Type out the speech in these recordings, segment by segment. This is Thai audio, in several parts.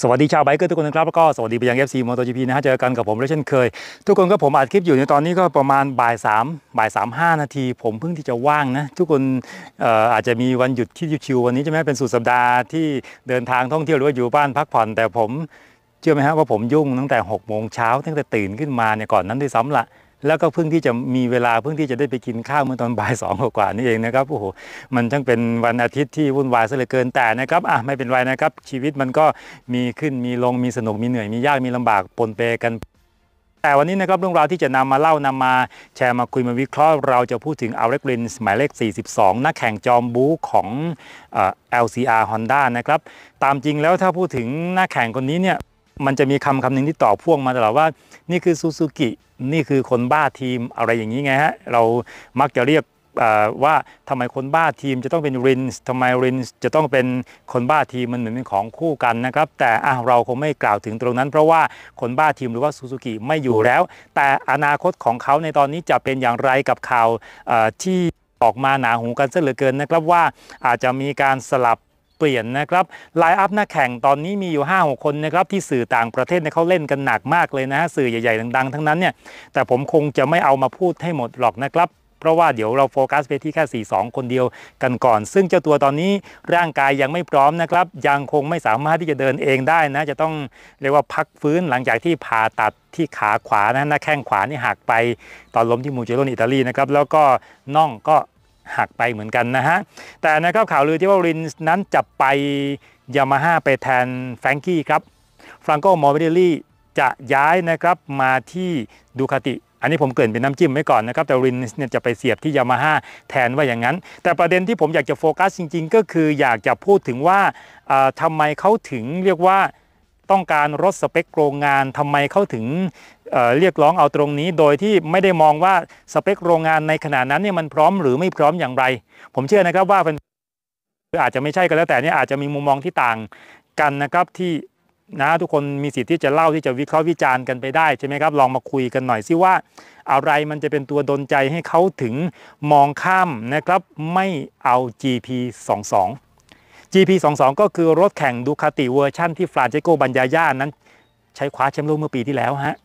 สวัสดีชาวไบเกอร์ทุกคนนะครับแล้วก็สวัสดีไปยังเอฟซีมอเตอร์จีพีนะฮะเจอกันกับผมและเช่นเคย ทุกคนก็ผมอัดคลิปอยู่ในตอนนี้ก็ประมาณบ่ายสามบ่ายสามห้านาทีผมเพิ่งที่จะว่างนะทุกคนอาจจะมีวันหยุดที่ชิวๆวันนี้ใช่ไหมเป็นสุดสัปดาห์ที่เดินทางท่องเที่ยวหรือว่าอยู่บ้านพักผ่อน แต่ผมเชื่อไหมฮะว่าผมยุ่งตั้งแต่6กโมงเช้าตั้งแต่ตื่นขึ้นมาเนี่ยก่อนนั้นด้วยซ้ำละแล้วก็เพิ่งที่จะมีเวลาเพิ่งที่จะได้ไปกินข้าวเมื่อตอนบ่ายสองกว่านี่เองนะครับโอ้โห มันช่างเป็นวันอาทิตย์ที่วุ่นวายซะเหลือเกินแต่นะครับอ่ะไม่เป็นไรนะครับชีวิตมันก็มีขึ้นมีลงมีสนุกมีเหนื่อย มียากมีลำบากปนเปกัน แต่วันนี้นะครับเรื่องราวที่จะนำมาเล่านำมาแชร์มาคุยมาวิเคราะห์เราจะพูดถึงอัลเล็กลินหมายเลข42นักแข่งจอมบู๊ของเอ่อ LCR Honda นะครับตามจริงแล้วถ้าพูดถึงนักแข่งคนนี้เนี่ยมันจะมีคำคำหนึ่งที่ต่อพ่วงมาตลอดว่านี่คือซูซูกินี่คือคนบ้าทีมอะไรอย่างนี้ไงฮะเรามักจะเรียกว่าทำไมคนบ้าทีมจะต้องเป็นรินส์ทำไมรินส์จะต้องเป็นคนบ้าทีมมันเหมือนเป็นของคู่กันนะครับแต่เราคงไม่กล่าวถึงตรงนั้น เพราะว่าคนบ้าทีมหรือว่าซูซูกิไม่อยู่แล้วแต่อนาคตของเขาในตอนนี้จะเป็นอย่างไรกับข่าวที่ออกมาหนาหูกันเสียเหลือเกินนะครับว่าอาจจะมีการสลับเปลี่ยนนะครับไลน์อัพหน้าแข่งตอนนี้มีอยู่5าคนนะครับที่สื่อต่างประเทศเนี่ยเขาเล่นกันหนักมากเลยนะ สื่อใหญ่ๆดังๆทั้งนั้นเนี่ยแต่ผมคงจะไม่เอามาพูดให้หมดหรอกนะครับเพราะว่าเดี๋ยวเราโฟกัสไปที่แค่ 4 2 คนเดียวกันก่อน ซึ่งเจ้าตัวตอนนี้ร่างกายยังไม่พร้อมนะครับยังคงไม่สามารถที่จะเดินเองได้นะ จะต้องเรียกว่าพักฟื้นหลังจากที่ผ่าตัดที่ขาขวานะหน้าแข้งขวานี่หักไปตอนล้มที่มูเจโรนอิตาลีนะครับแล้วก็น่องก็หักไปเหมือนกันนะฮะ แต่นะครับข่าวลือที่ว่ารินนั้นจะไปยามาฮ่าไปแทนแฟรงกี้ครับ ฟรังโกมอร์เบลลี่ จะย้ายนะครับมาที่ดูคาติ อันนี้ผมเกิ่นเป็นน้ำจิ้มไว้ก่อนนะครับ แต่รินเนี่ยจะไปเสียบที่ยามาฮ่าแทนว่าอย่างนั้น แต่ประเด็นที่ผมอยากจะโฟกัสจริงๆ ก็คืออยากจะพูดถึงว่าทำไมเขาถึงเรียกว่าต้องการรถสเปคโรงงาน ทำไมเขาถึงเรียกร้องเอาตรงนี้โดยที่ไม่ได้มองว่าสเปค โรงงานในขณะนั้นเนี่ยมันพร้อมหรือไม่พร้อมอย่างไร ผมเชื่อนะครับว่าเป็นอาจจะไม่ใช่ก็แล้วแต่เนี่ยอาจจะมีมุมมองที่ต่างกันนะครับที่นะทุกคนมีสิทธิ์ที่จะเล่าที่จะวิเคราะห์วิจารณ์กันไปได้ใช่ไหมครับลองมาคุยกันหน่อยซิว่าอะไรมันจะเป็นตัวดนใจให้เขาถึงมองข้ามนะครับไม่เอา GP 2 2 GP 2 2ก็คือรถแข่งดูคาติเวอร์ชั่นที่ฟรานเชโกบัญญาญานั้นใช้คว้าแชมป์โลกเมื่อปีที่แล้วฮะ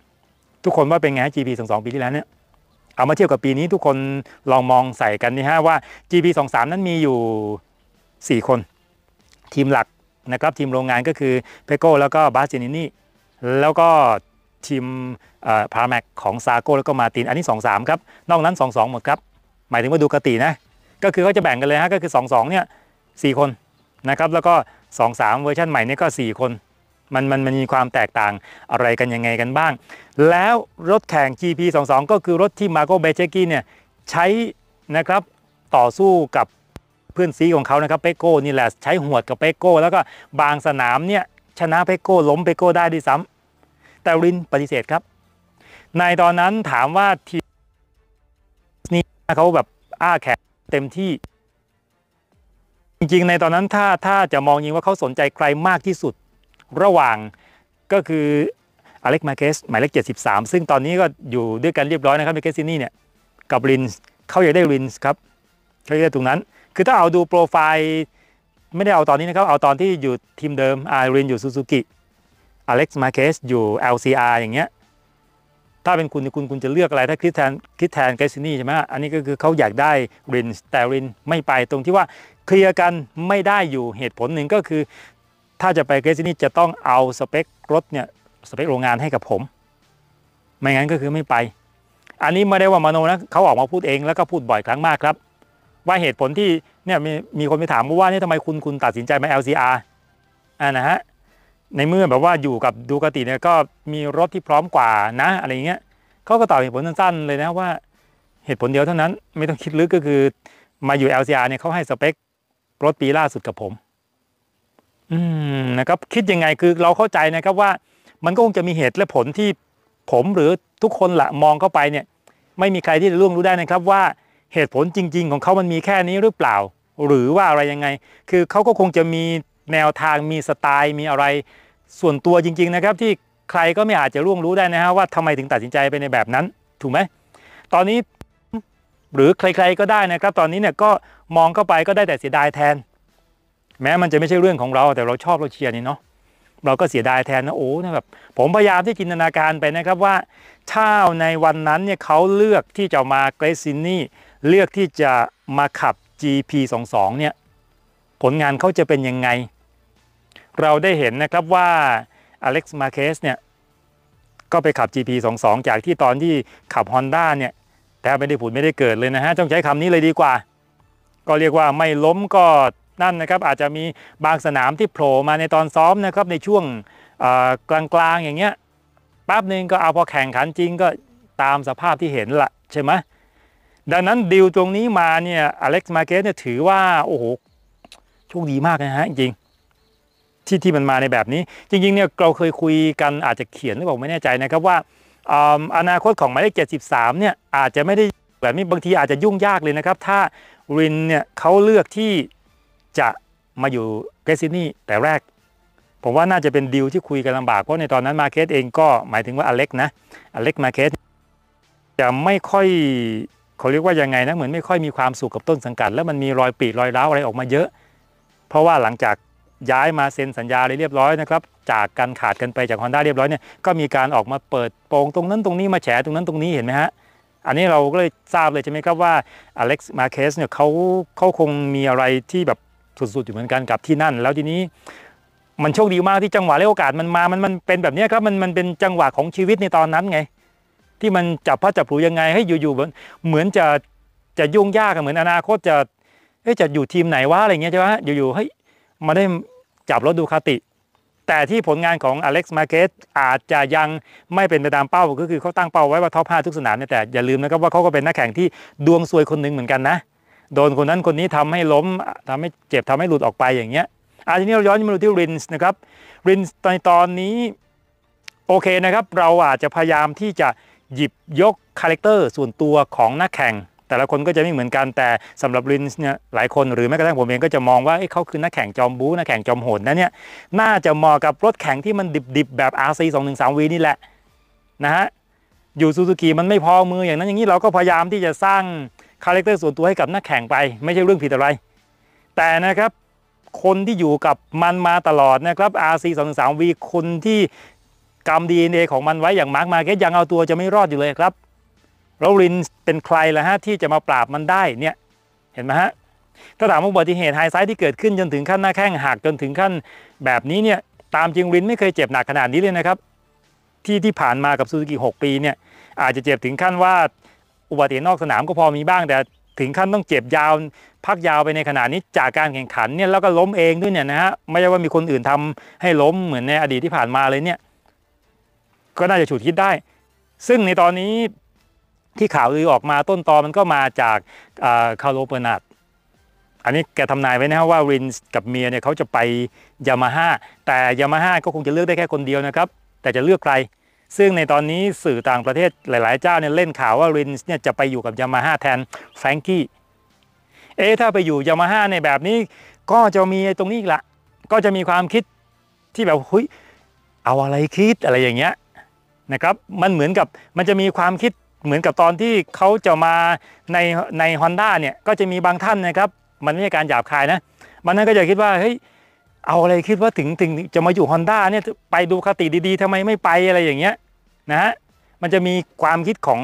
ทุกคนว่าเป็นไง GP สองสองปีที่แล้วเนี่ยเอามาเทียบกับปีนี้ทุกคนลองมองใส่กันนี่ฮะว่า GP สองสามนั้นมีอยู่ 4 คนทีมหลักนะครับทีมโรงงานก็คือเปโก้แล้วก็บาสเซนินี่แล้วก็ทีมพาแม็กของซาโก้แล้วก็มาตินอันนี้ 2 3 ครับ นอกนั้น 2 2 หมดครับหมายถึงว่าดูกตินะ ก็คือเขาจะแบ่งกันเลยฮะก็คือ 2 2เนี่ย4คนนะครับแล้วก็ 2 3 เวอร์ชันใหม่นี่ก็ 4 คนมันมันมันมีความแตกต่างอะไรกันยังไงกันบ้าง แล้วรถแข่ง GP22 ก็คือรถที่มาโกเบเชกี้เนี่ยใช้นะครับต่อสู้กับเพื่อนซีของเขานะครับเปโก้นี่แหละใช้หวดกับเปโก้แล้วก็บางสนามเนี่ยชนะเปโก้ล้มเปโก้ได้ด้วยซ้ำ แต่รินปฏิเสธครับ ในตอนนั้นถามว่า ทีนี่เขาแบบอ้าแขกเต็มที่ จริงๆ ในตอนนั้นถ้าถ้าจะมองยิงว่าเขาสนใจใครมากที่สุดระหว่างก็คืออเล็กมาเกสหมายเลข73 ซึ่งตอนนี้ก็อยู่ด้วยกันเรียบร้อยนะครับมาเกสซินี่เนี่ย กับลินเขาอยากได้ลินครับเขาอยากได้ตรงนั้น คือถ้าเอาดูโปรไฟล์ไม่ได้เอาตอนนี้นะครับ เอาตอนที่อยู่ทีมเดิมอารินอยู่ซูซูกิอเล็กซ์มาเกสอยู่ LCR อย่างเงี้ยถ้าเป็นคุณคุณคุณจะเลือกอะไรถ้าคิดแทนคิดแทนเกสนี่ใช่ไหมอันนี้ก็คือเขาอยากได้รินแต่ริน ไม่ไปตรงที่ว่าเคลียร์กันไม่ได้อยู่เหตุผลหนึ่งก็คือถ้าจะไปเกรซินี่จะต้องเอาสเปครถเนี่ย สเปคโรงงานให้กับผม ไม่งั้นก็คือไม่ไป อันนี้ไม่ได้ว่ามโนนะเขาออกมาพูดเองแล้วก็พูดบ่อยครั้งมากครับ ว่าเหตุผลที่เนี่ยมีมีคนไปถามว่านี่ทำไมคุณคุณตัดสินใจมา LCR อ่านะฮะในเมื่อแบบว่าอยู่กับดูกติเนี่ยก็มีรถที่พร้อมกว่านะ อะไรเงี้ยเขาก็ตอบเหตุผลสั้นๆเลยนะว่า เหตุผลเดียวเท่านั้นไม่ต้องคิดลึกก็คือมาอยู่ LCR เนี่ยเขาให้สเปครถปีล่าสุดกับผมอืมนะครับคิดยังไงคือเราเข้าใจนะครับว่ามันก็คงจะมีเหตุและผลที่ผมหรือทุกคนละมองเข้าไปเนี่ยไม่มีใครที่จะล่วงรู้ได้นะครับว่าเหตุผลจริง ๆ ของเขามันมีแค่นี้หรือเปล่า หรือว่าอะไรยังไง คือเขาก็คงจะมีแนวทางมีสไตล์ มีอะไรส่วนตัวจริงๆนะครับที่ใครก็ไม่อาจจะล่วงรู้ได้นะฮะว่าทำไมถึงตัดสินใจไปในแบบนั้น ถูกไหมตอนนี้หรือใครๆก็ได้นะครับตอนนี้เนี่ยก็มองเข้าไปก็ได้แต่เสียดายแทนแม้มันจะไม่ใช่เรื่องของเราแต่เราชอบเราเชียร์นี่เนาะเราก็เสียดายแทนนะโอ้นะแบบผมพยายามที่จินตนาการไปนะครับว่าถ้าในวันนั้นเนี่ยเขาเลือกที่จะมาเกรซินนี่เลือกที่จะมาขับ GP22 เนี่ยผลงานเขาจะเป็นยังไง เราได้เห็นนะครับว่าอเล็กซ์มาเคสเนี่ยก็ไปขับ GP22 จากที่ตอนที่ขับ Honda เนี่ยแทบไม่ได้ผุดไม่ได้เกิดเลยนะฮะ ต้องใช้คำนี้เลยดีกว่า ก็เรียกว่าไม่ล้มก็นั่นนะครับอาจจะมีบางสนามที่โผล่มาในตอนซ้อมนะครับในช่วงกลางๆอย่างเงี้ยแป๊บหนึ่งก็เอาพอแข่งขันจริงก็ตามสภาพที่เห็นละใช่ไหมดังนั้นดิวตรงนี้มาเนี่ยอเล็กซ์มาเกสเนี่ยถือว่า โอ้โหโชคดีมากนะฮะ จริงที่ที่มันมาในแบบนี้ จริงๆเนี่ยเราเคยคุยกันอาจจะเขียนหรือเปล่าไม่แน่ใจนะครับว่าอนาคตของหมายเลขามเนี่ยอาจจะไม่ได้แบบนี้บางทีอาจจะยุ่งยากเลยนะครับ ถ้ารินเนี่ยเขาเลือกที่จะมาอยู่เกสซินี่แต่แรก ผมว่าน่าจะเป็นดีลที่คุยกันลำบาก เพราะในตอนนั้นมาเคสเองก็หมายถึงว่าอเล็กนะอเล็กมาเคสจะไม่ค่อยเขาเรียกว่ายังไงนะเหมือนไม่ค่อยมีความสุขกับต้นสังกัดแล้วมันมีรอยปีรอยร้าวอะไรออกมาเยอะ เพราะว่าหลังจากย้ายมาเซ็นสัญญาเรียบร้อยนะครับจากการขาดกันไปจากฮอนด้าเรียบร้อยเนี่ยก็มีการออกมาเปิดโปงตรงนั้นตรงนี้มาแฉตรงนั้นตรงนี้เห็นไหมฮะอันนี้เราก็เลยทราบเลยใช่ไหมครับว่าอเล็กซ์มาเคสเนี่ยเขาเขาคงมีอะไรที่แบบสุดๆอยู่เหมือนกันกับที่นั่น แล้วทีนี้ มันโชคดีมากที่จังหวะและโอกาสมันมา มันมันเป็นแบบนี้ครับมันมันเป็นจังหวะของชีวิตในตอนนั้นไงที่มันจับพระจับผูยังไง ให้อยู่ๆเหมือนจะจะยุ่งยากเหมือนอนาคตจะจะอยู่ทีมไหนวะอะไรเงี้ยใช่ไหมอยู่ๆเฮ้ยมาได้จับรถดูคาติ แต่ที่ผลงานของอเล็กซ์มาเกตอาจจะยังไม่เป็นไปตามเป้าก็คือเขาตั้งเป้าไว้ว่าท็อปาทุกสนามแต่อย่าลืมนะครับว่าเขาก็เป็นนักแข่งที่ดวงซวยคนหนึ่งเหมือนกันนะโดนคนนั้นคนนี้ทำให้ล้มทำให้เจ็บทำให้หลุดออกไปอย่างเงี้ยอาะีนี้เราย้อนมาดูที่รินส์นะครับ รินส์ในตอนนี้ โอเคนะครับ เราอาจจะพยายามที่จะหยิบยกคาแรคเตอร์ส่วนตัวของนักแข่ง แต่ละคนก็จะไม่เหมือนกันแต่สำหรับรินส์เนี่ยหลายคนหรือแม้กระทั่งผมเองก็จะมองว่าเขาคือนักแข่งจอมบู๊นักแข่งจอมโหดนะเนี่ยน่าจะเหมาะกับรถแข่งที่มันดิบๆแบบ RC 2 1 3ีนี่แหละนะฮะอยู่ซูซูกิมันไม่พอมืออย่างนั้นอย่างนี้เราก็พยายามที่จะสร้างคาแรคเตอร์ส่วนตัวให้กับนักแข่งไป ไม่ใช่เรื่องผิดอะไร แต่นะครับคนที่อยู่กับมันมาตลอดนะครับ RC 2 3 V คนที่กรรม DNA ของมันไว้อย่างมาร์กมาเก็ตยังเอาตัวจะไม่รอดอยู่เลยครับ เราลรินเป็นใครล่ะฮะที่จะมาปราบมันได้เนี่ย เห็นไหมฮะ ถ้าถามว่าอุบัติเหตุไฮไซด์ที่เกิดขึ้นจนถึงขั้นหน้าแข้งหักจนถึงขั้น แบบนี้เนี่ยตามจริงรินไม่เคยเจ็บหนักขนาดนี้เลยนะครับ ที่ที่ผ่านมากับซูซูกิ6ปีเนี่ยอาจจะเจ็บถึงขั้นว่าอุบัติเหตุนอกสนามก็พอมีบ้างแต่ถึงขั้นต้องเจ็บยาว พักยาวไปในขณะนี้จากการแข่งขันเนี่ยแล้วก็ล้มเองด้วยเนี่ยนะฮะไม่ใช่ว่ามีคนอื่นทำให้ล้มเหมือนในอดีตที่ผ่านมาเลยเนี่ยก็น่าจะฉุดคิดได้ ซึ่งในตอนนี้ที่ข่าวลือออกมาต้นตอมันก็มาจากคาร์โลเปอร์นัดอันนี้แกทำนายไว้นะว่ารินกับเมียเนี่ยเขาจะไปยามาฮ่าแต่ยามาฮ่าก็คงจะเลือกได้แค่คนเดียวนะครับแต่จะเลือกใครซึ่งในตอนนี้สื่อต่างประเทศหลายๆเจ้าเนี่ยเล่นข่าวว่ารินส์เนี่ยจะไปอยู่กับยามาฮ่าแทนแฟรงกี้ เอ๊ะถ้าไปอยู่ยามาฮ่าในแบบนี้ ก็จะมีตรงนี้ละก็จะมีความคิดที่แบบเฮ้ยเอาอะไรคิดอะไรอย่างเงี้ยนะครับมันเหมือนกับมันจะมีความคิดเหมือนกับตอนที่เขาจะมาในในฮอนด้าเนี่ยก็จะมีบางท่านนะครับ มันไม่ใช่การหยาบคายนะมันนั่นก็จะคิดว่าเฮ้ยเอาอะไรคิดว่าถึงถึงจะมาอยู่ฮอนด้าเนี่ยไปดูคติดีๆทำไมไม่ไปอะไรอย่างเงี้ยนะฮะมันจะมีความคิดของ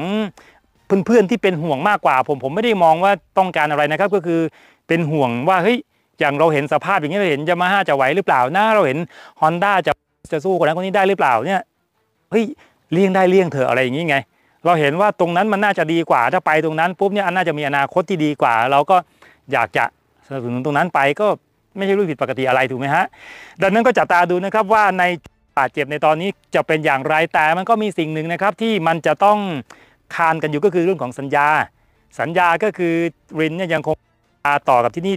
เพื่อนๆ ที่เป็นห่วงมากกว่าผมผมไม่ได้มองว่าต้องการอะไรนะครับ ก็คือเป็นห่วงว่าเฮ้ยอย่างเราเห็นสภาพอย่างนี้เราเห็นยามาฮ่าจะไหวหรือเปล่านะเราเห็นฮอนด้าจะจะสู้คนนั้นคนนี้ได้หรือเปล่าเนี่ยเฮ้ยเลี่ยงได้เลี่ยงเถอะอะไรอย่างนี้ไงเราเห็นว่าตรงนั้นมันน่าจะดีกว่าถ้าไปตรงนั้นปุ๊บเนี่ยอัน่าจะมีอนาคตที่ดีกว่า เราก็อยากจะสนับสนุนตรงนั้นไปก็ไม่ใช่รู้ผิดปกติอะไรถูกไหมฮะดังนั้นก็จับตาดูนะครับว่าในบาดเจ็บในตอนนี้จะเป็นอย่างไรแต่มันก็มีสิ่งหนึ่งนะครับที่มันจะต้องคานกันอยู่ก็คือเรื่องของสัญญา สัญญาก็คือรินเนี่ยยังคงต่อกับที่นี่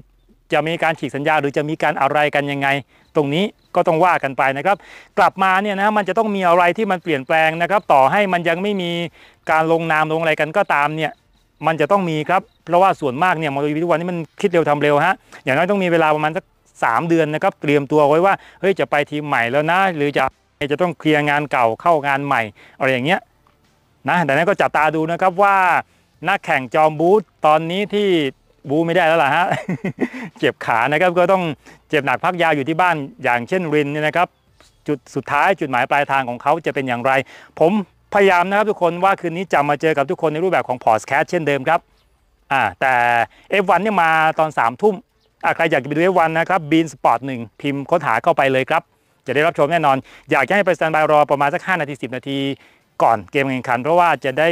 จะมีการฉีกสัญญาหรือจะมีการอะไรกันยังไง ตรงนี้ก็ต้องว่ากันไปนะครับกลับมาเนี่ยนะมันจะต้องมีอะไรที่มันเปลี่ยนแปลงนะครับต่อให้มันยังไม่มีการลงนามลงอะไรกันก็ตามเนี่ยมันจะต้องมีครับเพราะว่าส่วนมากเนี่ยมอเตอร์วิทวันนี้มันคิดเร็วทำเร็วฮะอย่างน้อยต้องมีเวลาประมาณสัก3เดือนนะครับเตรียมตัวไว้ว่าเฮ้ยจะไปทีมใหม่แล้วนะ หรือจะจะต้องเคลียร์งานเก่าเข้างานใหม่อะไรอย่างเงี้ยนะแต่นั้นก็จับตาดูนะครับว่านักแข่งจอมบูธตอนนี้ที่บู ไม่ได้แล้วล่ะฮะเจ็บขานะครับก็ต้องเจ็บหนักพักยาวอยู่ที่บ้านอย่างเช่นรินเนี่ยนะครับ จุดสุดท้ายจุดหมายปลายทางของเขาจะเป็นอย่างไร ผมพยายามนะครับ ทุกคนว่าคืนนี้จะมาเจอกับทุกคนในรูปแบบของพอร์สแคสเช่นเดิมครับอ่าแต่ F1 เนี่ยมาตอน3ามทุ่มใครอยากไปดูเววันนะครับบีนสปอร์ตหนึ่งพิมพ์ค้นหาเข้าไปเลยครับ จะได้รับชมแน่นอน อยากให้ไปสแตนบายรอประมาณสัก 5 นาที 10 นาทีก่อนเกมแข่งขัน เพราะว่าจะได้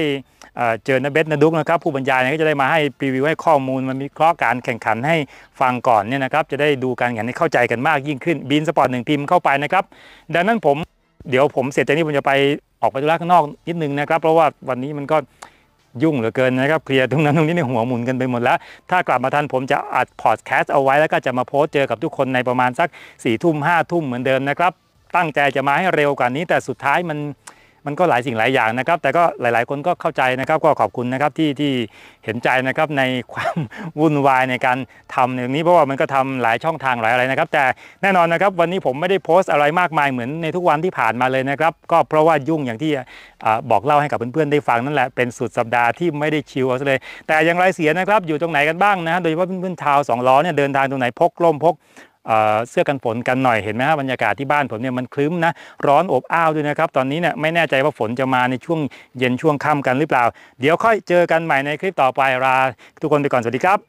เจอนาเบสนาดุกนะครับผู้บรรยายก็จะได้มาให้พรีวิวให้ข้อมูลมันมีเคราะห์การแข่งขันให้ฟังก่อนเนี่ยนะครับจะได้ดูการแข่งขันให้เข้าใจกันมากยิ่งขึ้นบีนสปอร์ตหนึ่งพิมพ์เข้าไปนะครับดังนั้นผม เดี๋ยวผมเสร็จจากนี้ผมจะไปออกไปดูระข้างนอกนิดนึงนะครับเพราะว่าวันนี้มันก็ยุ่งเหลือเกินนะครับ เคลียร์ตรงนั้นตรงนี้ ในหัวหมุนกันไปหมดแล้ว ถ้ากลับมาทัน ผมจะอัดพอดแคสต์เอาไว้แล้วก็จะมาโพสเจอกับทุกคนในประมาณสัก4ี่ทุ่มห้าทุ่มเหมือนเดิมนะครับ ตั้งใจจะมาให้เร็วกว่านี้ แต่สุดท้ายมันมันก็หลายสิ่งหลายอย่างนะครับ แต่ก็หลายๆ คนก็เข้าใจนะครับ ก็ขอบคุณนะครับที่ที่เห็นใจนะครับในความวุ่นวายในการทำอย่างนี้เพราะว่ามันก็ทำหลายช่องทางหลายอะไรนะครับ แต่แน่นอนนะครับวันนี้ผมไม่ได้โพสต์อะไรมากมายเหมือนในทุกวันที่ผ่านมาเลยนะครับ ก็เพราะว่ายุ่งอย่างที่บอกเล่าให้กับเพื่อนๆได้ฟังนั่นแหละเป็นสุดสัปดาห์ที่ไม่ได้ชิลเอาเลยแต่อย่างไรเสียนะครับอยู่ตรงไหนกันบ้างนะโดยเฉพาะเพื่อนๆชาวสองล้อเนี่ยเดินทางตรงไหนพกล่มพกเสื้อกันฝนกันหน่อยเห็นไหมฮะบรรยากาศที่บ้านผมเนี่ยมันคลึ้มนะ ร้อนอบอ้าวด้วยนะครับตอนนี้เนี่ยไม่แน่ใจว่าฝนจะมาในช่วงเย็นช่วงค่ากันหรือเปล่า เดี๋ยวค่อยเจอกันใหม่ในคลิปต่อไปลาทุกคนไปก่อน สวัสดีครับ